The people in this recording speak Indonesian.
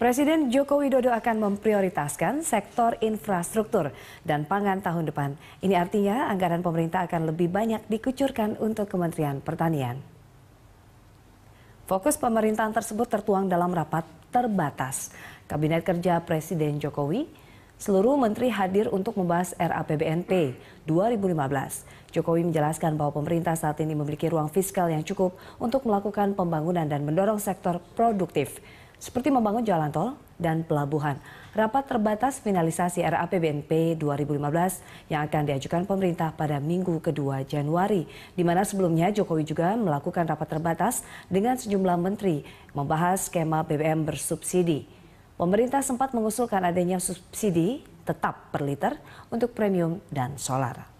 Presiden Joko Widodo akan memprioritaskan sektor infrastruktur dan pangan tahun depan. Ini artinya anggaran pemerintah akan lebih banyak dikucurkan untuk Kementerian Pertanian. Fokus pemerintahan tersebut tertuang dalam rapat terbatas. Kabinet Kerja Presiden Jokowi seluruh menteri hadir untuk membahas RAPBNP 2015. Jokowi menjelaskan bahwa pemerintah saat ini memiliki ruang fiskal yang cukup untuk melakukan pembangunan dan mendorong sektor produktif seperti membangun jalan tol dan pelabuhan. Rapat terbatas finalisasi RAPBNP 2015 yang akan diajukan pemerintah pada minggu kedua Januari, di mana sebelumnya Jokowi juga melakukan rapat terbatas dengan sejumlah menteri membahas skema BBM bersubsidi. Pemerintah sempat mengusulkan adanya subsidi tetap per liter untuk premium dan solar.